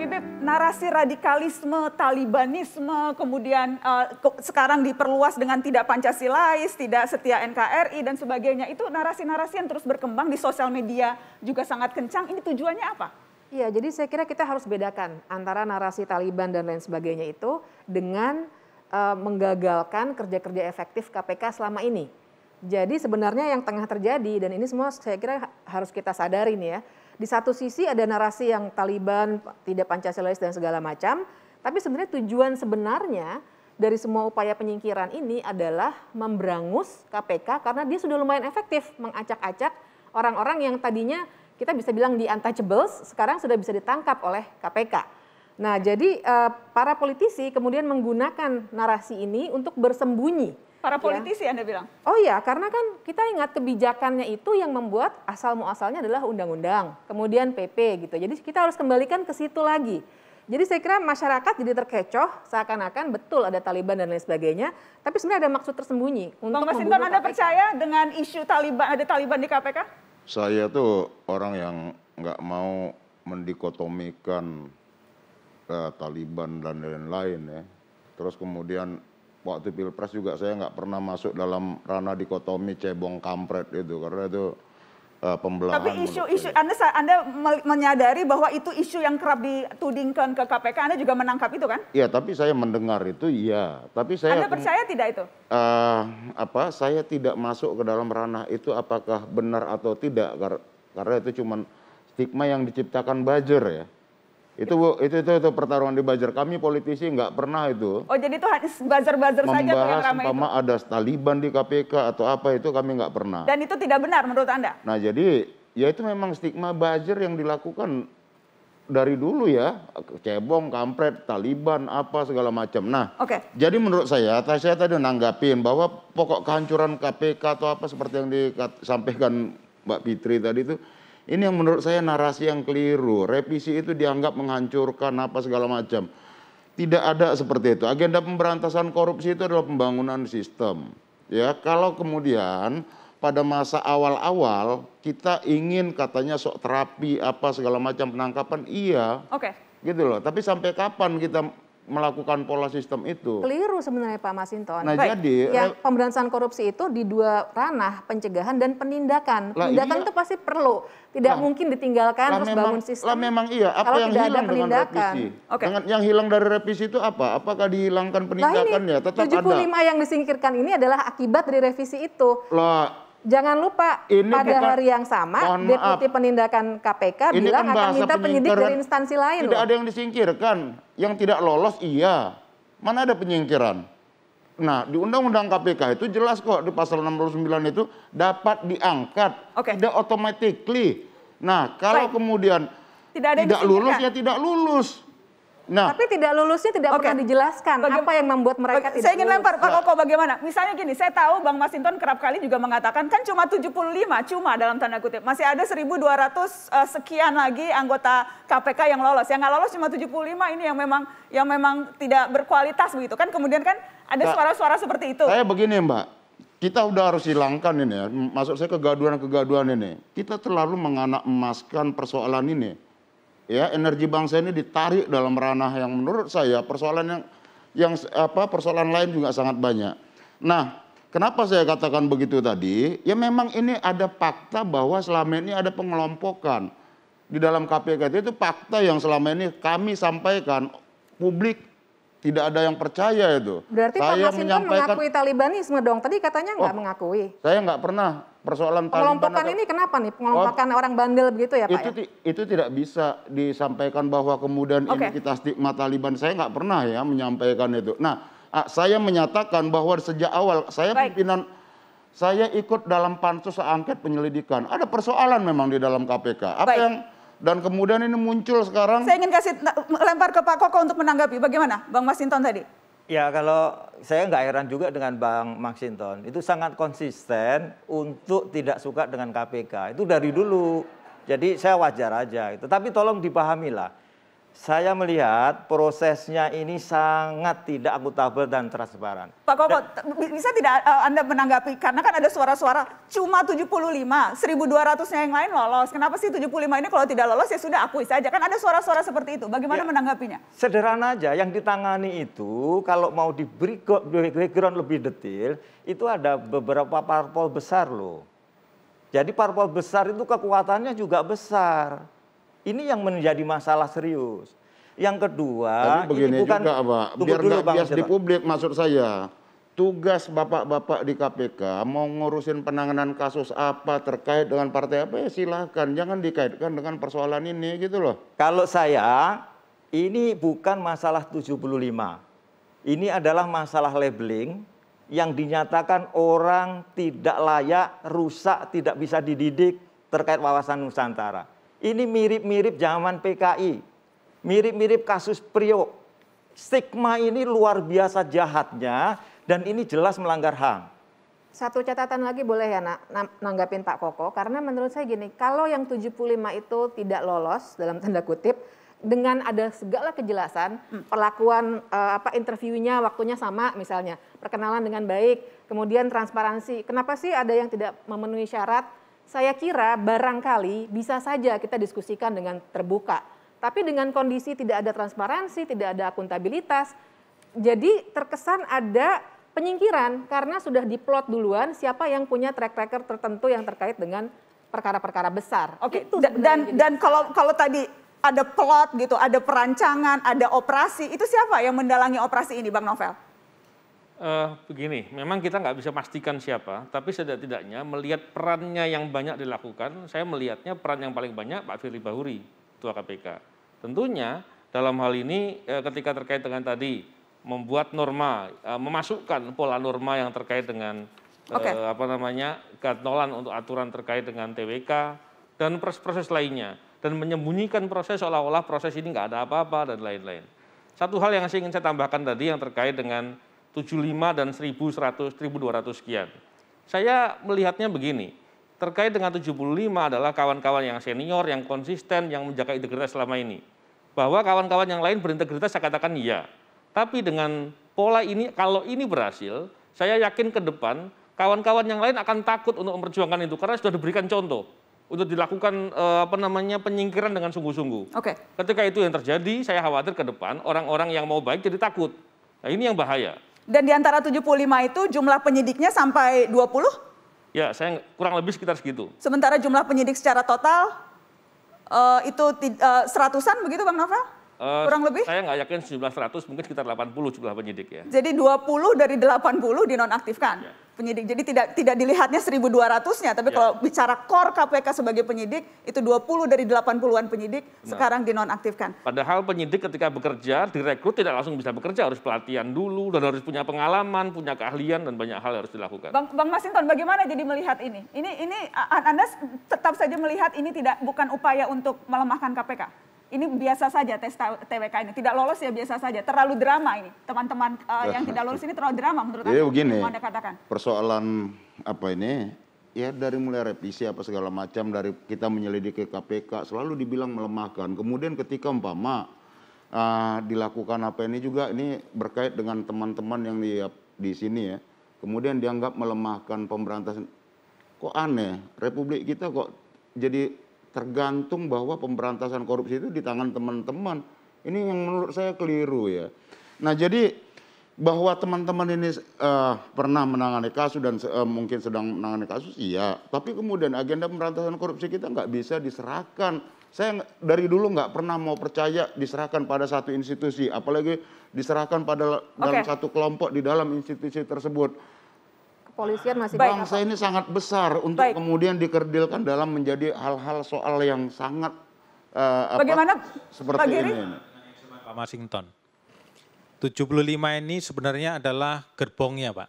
Bibip, narasi radikalisme, talibanisme, kemudian uh, sekarang diperluas dengan tidak Pancasilais, tidak setia NKRI, dan sebagainya. Itu narasi-narasi yang terus berkembang di sosial media juga sangat kencang. Ini tujuannya apa? Iya, jadi saya kira kita harus bedakan antara narasi Taliban dan lain sebagainya itu dengan uh, menggagalkan kerja-kerja efektif KPK selama ini. Jadi sebenarnya yang tengah terjadi dan ini semua saya kira harus kita sadari nih ya. Di satu sisi ada narasi yang Taliban tidak Pancasilais dan segala macam, tapi sebenarnya tujuan sebenarnya dari semua upaya penyingkiran ini adalah memberangus KPK karena dia sudah lumayan efektif mengacak-acak orang-orang yang tadinya kita bisa bilang di untouchables sekarang sudah bisa ditangkap oleh KPK. Nah, jadi eh, para politisi kemudian menggunakan narasi ini untuk bersembunyi Para ya. politisi ya. Anda bilang? Oh iya, karena kan kita ingat kebijakannya itu yang membuat asal muasalnya adalah undang-undang, kemudian PP gitu. Jadi kita harus kembalikan ke situ lagi. Jadi saya kira masyarakat jadi terkecoh seakan-akan betul ada Taliban dan lain sebagainya, tapi sebenarnya ada maksud tersembunyi untuk Bang Masinton, Anda percaya dengan isu Taliban ada Taliban di KPK? Saya tuh orang yang nggak mau mendikotomikan uh, Taliban dan lain-lain ya. Terus kemudian waktu pilpres juga saya nggak pernah masuk dalam ranah dikotomi cebong kampret itu karena itu uh, pembelahan. Tapi isu-isu anda, anda menyadari bahwa itu isu yang kerap ditudingkan ke KPK, Anda juga menangkap itu kan? Iya, tapi saya mendengar itu iya. Tapi saya Anda percaya tidak itu? Uh, apa? Saya tidak masuk ke dalam ranah itu apakah benar atau tidak karena itu cuma stigma yang diciptakan buzzer ya. Itu bu, itu, itu itu pertarungan di buzzer. Kami politisi nggak pernah itu. Oh jadi itu hanya buzzer-buzzer saja yang ramai itu. ada Taliban di KPK atau apa itu kami nggak pernah. Dan itu tidak benar menurut anda? Nah jadi ya itu memang stigma buzzer yang dilakukan dari dulu ya cebong, kampret, Taliban, apa segala macam. Nah, okay. jadi menurut saya, saya tadi nanggapin bahwa pokok kehancuran KPK atau apa seperti yang disampaikan Mbak Fitri tadi itu ini yang menurut saya narasi yang keliru. Revisi itu dianggap menghancurkan apa segala macam. Tidak ada seperti itu. Agenda pemberantasan korupsi itu adalah pembangunan sistem. Ya, kalau kemudian pada masa awal-awal kita ingin katanya sok terapi apa segala macam penangkapan iya. Oke. Okay. Gitu loh. Tapi sampai kapan kita melakukan pola sistem itu. Keliru sebenarnya Pak Masinton. Nah Baik. jadi ya, eh, pemberantasan korupsi itu di dua ranah pencegahan dan penindakan. Lah, penindakan iya. itu pasti perlu, tidak nah, mungkin ditinggalkan lah, terus memang, bangun sistem. Lah memang iya. Apa kalau yang tidak hilang ada dengan revisi? Okay. Dengan yang hilang dari revisi itu apa? Apakah dihilangkan penindakannya? nah, ini, Tetap 75 ada. 75 yang disingkirkan ini adalah akibat dari revisi itu. Lah Jangan lupa ini pada bukan, hari yang sama deputi penindakan KPK ini bilang akan minta penyidik dari instansi lain. Tidak loh. ada yang disingkirkan, yang tidak lolos iya. Mana ada penyingkiran? Nah, di Undang-Undang KPK itu jelas kok di pasal 69 itu dapat diangkat, okay. tidak automatically. Nah, kalau Baik. kemudian tidak, ada tidak lulus ya tidak lulus. Nah, tapi tidak lulusnya tidak okay. pernah dijelaskan Bagaimana, apa yang membuat mereka tidak tidak Saya ingin lempar Pak Koko bagaimana? Misalnya gini, saya tahu Bang Masinton kerap kali juga mengatakan kan cuma 75, cuma dalam tanda kutip. Masih ada 1200 uh, eh, sekian lagi anggota KPK yang lolos. Yang nggak lolos cuma 75 ini yang memang yang memang tidak berkualitas begitu kan. Kemudian kan ada nah, suara-suara seperti itu. Saya begini, Mbak. Kita udah harus hilangkan ini ya. Maksud saya kegaduhan-kegaduhan ini. Kita terlalu menganak emaskan persoalan ini ya energi bangsa ini ditarik dalam ranah yang menurut saya persoalan yang yang apa persoalan lain juga sangat banyak. Nah, kenapa saya katakan begitu tadi? Ya memang ini ada fakta bahwa selama ini ada pengelompokan di dalam KPK itu fakta yang selama ini kami sampaikan publik tidak ada yang percaya itu. Berarti saya Pak Masinton mengakui Talibanisme dong. Tadi katanya nggak oh, mengakui. Saya nggak pernah persoalan pengelompokan ini kenapa nih? Pengelompokan oh, orang bandel begitu ya Pak? Itu, ya? itu tidak bisa disampaikan bahwa kemudian okay. ini kita stigma Taliban. Saya nggak pernah ya menyampaikan itu. Nah, ah, saya menyatakan bahwa sejak awal saya Baik. pimpinan saya ikut dalam pansus angket penyelidikan. Ada persoalan memang di dalam KPK. Apa Baik. yang dan kemudian ini muncul sekarang. Saya ingin kasih lempar ke Pak Koko untuk menanggapi. Bagaimana, Bang Masinton tadi? Ya kalau saya nggak heran juga dengan Bang Masinton, itu sangat konsisten untuk tidak suka dengan KPK. Itu dari dulu. Jadi saya wajar aja. Itu. Tapi tolong dipahamilah saya melihat prosesnya ini sangat tidak akuntabel dan transparan. Pak Koko, dan, bisa tidak uh, Anda menanggapi? Karena kan ada suara-suara cuma 75, 1.200-nya yang lain lolos. Kenapa sih 75 ini kalau tidak lolos ya sudah akui saja. Kan ada suara-suara seperti itu. Bagaimana ya, menanggapinya? Sederhana aja, yang ditangani itu kalau mau diberi background lebih detail, itu ada beberapa parpol besar loh. Jadi parpol besar itu kekuatannya juga besar. Ini yang menjadi masalah serius. Yang kedua, Tapi begini ini bukan juga, Pak. Biar nggak bias di publik, maksud saya tugas bapak-bapak di KPK mau ngurusin penanganan kasus apa terkait dengan partai apa ya silahkan jangan dikaitkan dengan persoalan ini gitu loh kalau saya ini bukan masalah 75 ini adalah masalah labeling yang dinyatakan orang tidak layak rusak tidak bisa dididik terkait wawasan Nusantara ini mirip-mirip zaman PKI, mirip-mirip kasus Priok. Stigma ini luar biasa jahatnya dan ini jelas melanggar HAM. Satu catatan lagi boleh ya nak nanggapin Pak Koko karena menurut saya gini, kalau yang 75 itu tidak lolos dalam tanda kutip dengan ada segala kejelasan hmm. perlakuan uh, apa interviewnya waktunya sama misalnya, perkenalan dengan baik, kemudian transparansi. Kenapa sih ada yang tidak memenuhi syarat? saya kira barangkali bisa saja kita diskusikan dengan terbuka. Tapi dengan kondisi tidak ada transparansi, tidak ada akuntabilitas, jadi terkesan ada penyingkiran karena sudah diplot duluan siapa yang punya track record tertentu yang terkait dengan perkara-perkara besar. Oke. itu Dan dan, dan gitu. kalau kalau tadi ada plot gitu, ada perancangan, ada operasi, itu siapa yang mendalangi operasi ini, Bang Novel? Uh, begini, memang kita nggak bisa pastikan siapa, tapi setidak-tidaknya melihat perannya yang banyak dilakukan, saya melihatnya peran yang paling banyak Pak Firly Bahuri, tua KPK. Tentunya dalam hal ini uh, ketika terkait dengan tadi membuat norma, uh, memasukkan pola norma yang terkait dengan okay. apa namanya gatolan untuk aturan terkait dengan TWK dan proses-proses lainnya, dan menyembunyikan proses seolah-olah proses ini nggak ada apa-apa dan lain-lain. Satu hal yang saya ingin saya tambahkan tadi yang terkait dengan 75 dan 1100 1200 sekian. Saya melihatnya begini, terkait dengan 75 adalah kawan-kawan yang senior, yang konsisten, yang menjaga integritas selama ini. Bahwa kawan-kawan yang lain berintegritas saya katakan iya. Tapi dengan pola ini kalau ini berhasil, saya yakin ke depan kawan-kawan yang lain akan takut untuk memperjuangkan itu karena sudah diberikan contoh untuk dilakukan eh, apa namanya penyingkiran dengan sungguh-sungguh. Oke. Okay. Ketika itu yang terjadi, saya khawatir ke depan orang-orang yang mau baik jadi takut. Nah, ini yang bahaya. Dan di antara 75 itu jumlah penyidiknya sampai 20? Ya, saya kurang lebih sekitar segitu. Sementara jumlah penyidik secara total uh, itu uh, seratusan begitu Bang Novel? Uh, Kurang lebih? Saya nggak yakin sejumlah 100, mungkin sekitar 80 jumlah penyidik ya. Jadi 20 dari 80 dinonaktifkan ya. penyidik. Jadi tidak tidak dilihatnya 1.200-nya, tapi ya. kalau bicara core KPK sebagai penyidik, itu 20 dari 80-an penyidik nah. sekarang dinonaktifkan. Padahal penyidik ketika bekerja, direkrut tidak langsung bisa bekerja, harus pelatihan dulu, dan harus punya pengalaman, punya keahlian, dan banyak hal yang harus dilakukan. Bang, Bang Masinton, bagaimana jadi melihat ini? Ini, ini Anda tetap saja melihat ini tidak bukan upaya untuk melemahkan KPK? ini biasa saja tes TWK ini tidak lolos ya biasa saja terlalu drama ini teman-teman uh, yang tidak lolos ini terlalu drama menurut Jadi iya, aku, begini, anda katakan persoalan apa ini ya dari mulai revisi apa segala macam dari kita menyelidiki KPK selalu dibilang melemahkan kemudian ketika umpama uh, dilakukan apa ini juga ini berkait dengan teman-teman yang di di sini ya kemudian dianggap melemahkan pemberantasan kok aneh republik kita kok jadi tergantung bahwa pemberantasan korupsi itu di tangan teman-teman. Ini yang menurut saya keliru ya. Nah jadi bahwa teman-teman ini uh, pernah menangani kasus dan uh, mungkin sedang menangani kasus, iya. Tapi kemudian agenda pemberantasan korupsi kita nggak bisa diserahkan. Saya dari dulu nggak pernah mau percaya diserahkan pada satu institusi, apalagi diserahkan pada okay. dalam satu kelompok di dalam institusi tersebut kepolisian masih Baik, bangsa ini sangat besar untuk Baik. kemudian dikerdilkan dalam menjadi hal-hal soal yang sangat uh, Bagaimana apa, seperti Pak ini. Pak Masington. 75 ini sebenarnya adalah gerbongnya, Pak.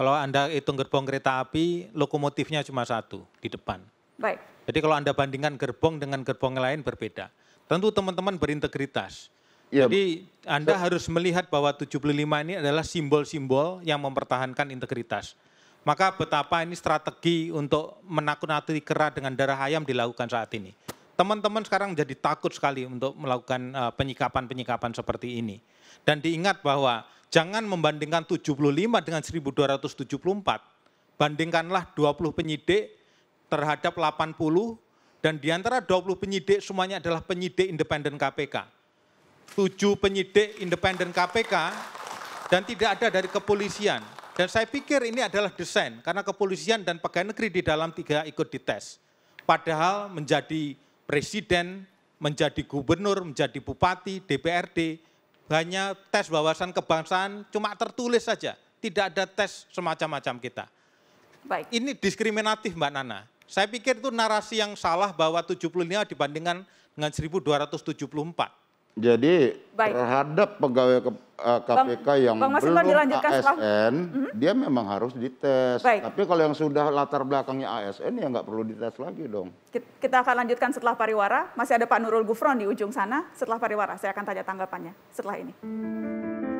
Kalau Anda hitung gerbong kereta api, lokomotifnya cuma satu di depan. Baik. Jadi kalau Anda bandingkan gerbong dengan gerbong lain berbeda. Tentu teman-teman berintegritas. Ya, Jadi Anda so, harus melihat bahwa 75 ini adalah simbol-simbol yang mempertahankan integritas. Maka betapa ini strategi untuk menakut-nakuti kera dengan darah ayam dilakukan saat ini. Teman-teman sekarang jadi takut sekali untuk melakukan eh, penyikapan-penyikapan seperti ini. Dan diingat bahwa jangan membandingkan 75 dengan 1274. Bandingkanlah 20 penyidik terhadap 80 dan di antara 20 penyidik semuanya adalah penyidik independen KPK. 7 penyidik independen KPK dan tidak ada dari kepolisian. Dan saya pikir ini adalah desain, karena kepolisian dan pegawai negeri di dalam tiga ikut dites. Padahal menjadi presiden, menjadi gubernur, menjadi bupati, DPRD, hanya tes wawasan kebangsaan cuma tertulis saja. Tidak ada tes semacam-macam kita. Baik. Ini diskriminatif Mbak Nana. Saya pikir itu narasi yang salah bahwa 75 dibandingkan dengan 1274. Jadi Baik. terhadap pegawai ke, uh, eh, KPK Bang, yang Bang belum ASN, setelah... Mhm. dia memang harus dites. Baik. Tapi kalau yang sudah latar belakangnya ASN ya nggak perlu dites lagi dong. Kita akan lanjutkan setelah pariwara. Masih ada Pak Nurul Gufron di ujung sana. Setelah pariwara, saya akan tanya tanggapannya setelah ini.